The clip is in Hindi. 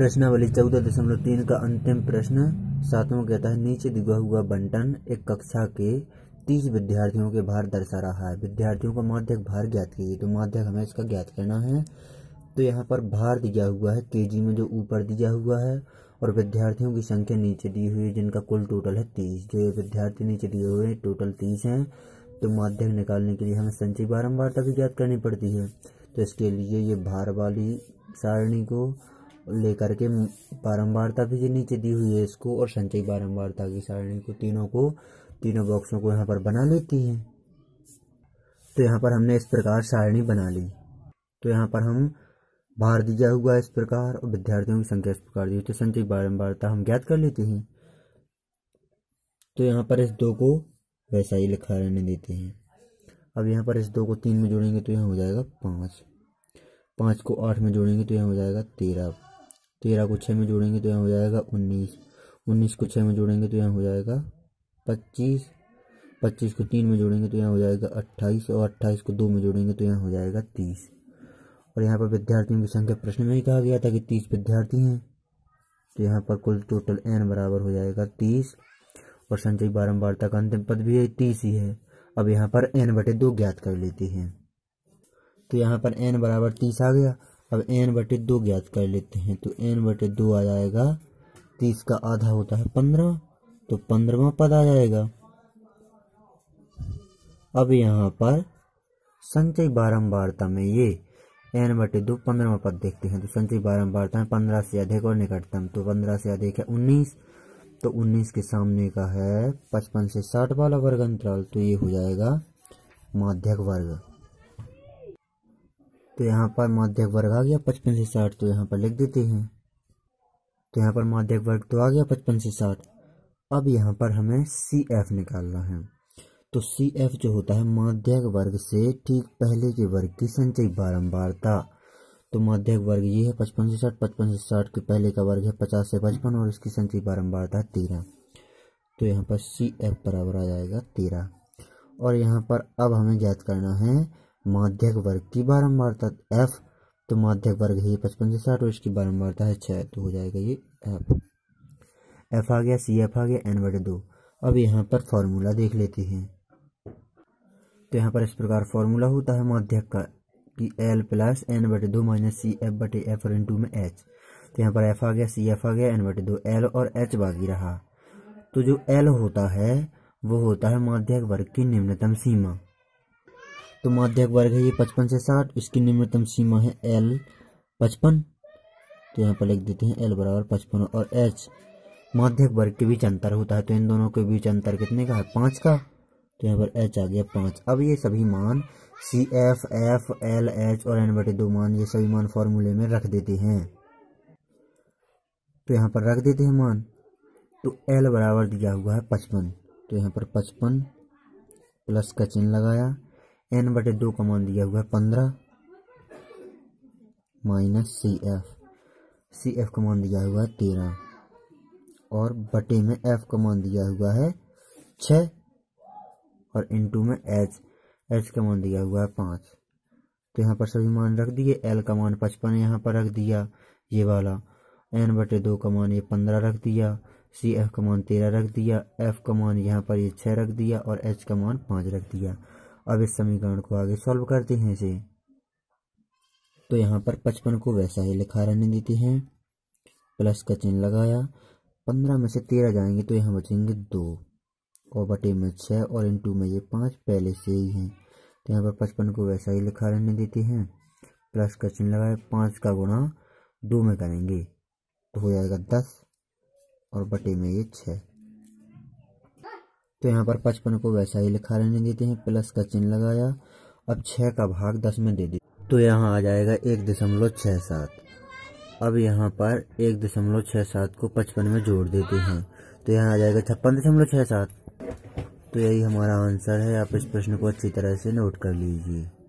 प्रश्नावली चौदह दशमलव तीन का अंतिम प्रश्न सातवां कहता है नीचे दिखा हुआ बंटन एक कक्षा के तीस विद्यार्थियों के भार दर्शा रहा है विद्यार्थियों का माध्यक भार ज्ञात कीजिए तो माध्यक हमें इसका ज्ञात करना है तो यहाँ पर भार दिया हुआ है के में जो ऊपर दिया हुआ है और विद्यार्थियों की संख्या नीचे दी हुई है जिनका कुल टोटल है तीस जो ये विद्यार्थी नीचे दिए हुए हैं टोटल तीस हैं तो माध्यक निकालने के लिए हमें संचय बारम्बार भी ज्ञात करनी पड़ती है तो इसके लिए ये भार वाली सारणी को लेकर के बारंबारता भी नीचे दी हुई है इसको और संचयी बारम्बारता की सारणी को तीनों को तीनों बॉक्सों को यहाँ पर बना लेती है तो यहाँ पर हमने इस प्रकार सारणी बना ली तो यहाँ पर हम भार दिया हुआ इस प्रकार और विद्यार्थियों की संख्या इस प्रकार दी तो संचय बारंबारता हम ज्ञात कर लेते हैं तो यहाँ पर इस दो को वैसा ही लिखा रहने देते हैं अब यहाँ पर इस दो को तीन में जोड़ेंगे तो यह हो जाएगा पाँच पाँच को आठ में जोड़ेंगे तो यह हो जाएगा तेरह तेरह को छः में जोड़ेंगे तो यहाँ हो जाएगा उन्नीस उन्नीस को छः में जोड़ेंगे तो यहाँ हो जाएगा पच्चीस पच्चीस को तीन में जोड़ेंगे तो यहाँ हो जाएगा अट्ठाईस और अट्ठाईस को दो में जोड़ेंगे तो यहाँ हो जाएगा तीस और यहाँ पर विद्यार्थियों की संख्या प्रश्न में ही कहा गया था कि तीस विद्यार्थी हैं तो यहाँ पर कुल टोटल एन बराबर हो जाएगा तीस और संचयी बारम्बारता का अंतिम पद भी है तीस ही है अब यहाँ पर एन बटे दो ज्ञात कर लेते हैं तो यहाँ पर एन बराबर तीस आ गया अब एन बटे दो ज्ञात कर लेते हैं तो एन बटे दो आ जाएगा तीस तो का आधा होता है पंद्रह तो पंद्रवा पद आ जाएगा अब यहाँ पर संचय बारंबारता में ये एन बटे दो पंद्रवा पद देखते हैं तो संचय बारंबारता में पंद्रह से अधिक और निकटतम तो पंद्रह से अधिक है उन्नीस तो उन्नीस के सामने का है पचपन से साठ वाला वर्ग अंतराल तो ये हो जाएगा माध्यक वर्ग तो यहाँ पर माध्यक वर्ग आ गया पचपन से साठ तो यहाँ पर लिख देते हैं तो यहाँ पर माध्यक वर्ग तो आ गया पचपन से साठ अब यहाँ पर हमें सी एफ निकालना है तो सी एफ जो होता है माध्यक वर्ग से ठीक पहले के वर्ग की संचयी बारंबारता तो माध्यक वर्ग ये है पचपन से साठ पचपन से साठ के पहले का वर्ग है पचास से पचपन और इसकी संचयी बारंबारता तेरह तो यहाँ पर सी एफ बराबर आ जाएगा तेरह और यहाँ पर अब हमें ज्ञात करना है माध्यक वर्ग की बारंबारता एफ तो माध्यक वर्ग है पचपन से साठ और इसकी बारंबारता है छः तो हो जाएगा ये एफ एफ आ गया सी एफ आ गया एन बटे दो अब यहाँ पर फॉर्मूला देख लेते हैं तो यहाँ पर इस प्रकार फॉर्मूला होता है माध्यक का कि एल प्लस एन बटे दो माइनस सी एफ बटे एफ और इंटू में एच तो यहाँ पर एफ आ गया सी एफ आ गया एन बटे दो एल और एच बाकी रहा तो जो एल होता है वो होता है माध्यक वर्ग की निम्नतम सीमा तो माध्यक वर्ग है ये पचपन से साठ इसकी निम्नतम सीमा है एल पचपन तो यहाँ पर लिख देते हैं एल बराबर पचपन और एच माध्यक वर्ग के बीच अंतर होता है तो इन दोनों के बीच अंतर कितने का है पाँच का तो यहाँ पर एच आ गया पाँच अब ये सभी मान C F F L H और एन बटे दो मान ये सभी मान फॉर्मूले में रख देते हैं तो यहाँ पर रख देते हैं मान तो एल बराबर दिया हुआ है पचपन तो यहाँ पर पचपन प्लस का चिन्ह लगाया एन बटे दो का मान दिया हुआ है पंद्रह minus C F C F का मान दिया हुआ है तेरह और बटे में एफ का मान दिया हुआ है छ और इंटू में एच एच का मान दिया हुआ है पांच तो यहाँ पर सभी मान रख दिए एल का मान पचपन यहाँ पर रख दिया ये वाला एन बटे दो का मान ये पंद्रह रख दिया सी एफ का मान तेरह रख दिया एफ का मान यहाँ पर ये छह रख दिया और एच का मान पांच रख दिया अब इस समीकरण को आगे सॉल्व करते हैं इसे तो यहाँ पर पचपन को वैसा ही लिखा रहने देते हैं प्लस का चिन्ह लगाया पंद्रह में से तेरह जाएंगे तो यहाँ बचेंगे दो और बटे में छः और इन टू में ये पाँच पहले से ही हैं तो यहाँ पर पचपन को वैसा ही लिखा रहने देते हैं प्लस का चिन्ह लगाए पाँच का गुणा दो में करेंगे तो हो जाएगा दस और बटे में ये छः तो यहाँ पर पचपन को वैसा ही लिखा रहने देते हैं प्लस का चिन्ह लगाया अब छः का भाग दस में दे दी तो यहाँ आ जाएगा एक दशमलव छः सात अब यहाँ पर एक दशमलव छः सात को पचपन में जोड़ देते हैं तो यहाँ आ जाएगा छप्पन दशमलव छः सात तो यही हमारा आंसर है आप इस प्रश्न को अच्छी तरह से नोट कर लीजिए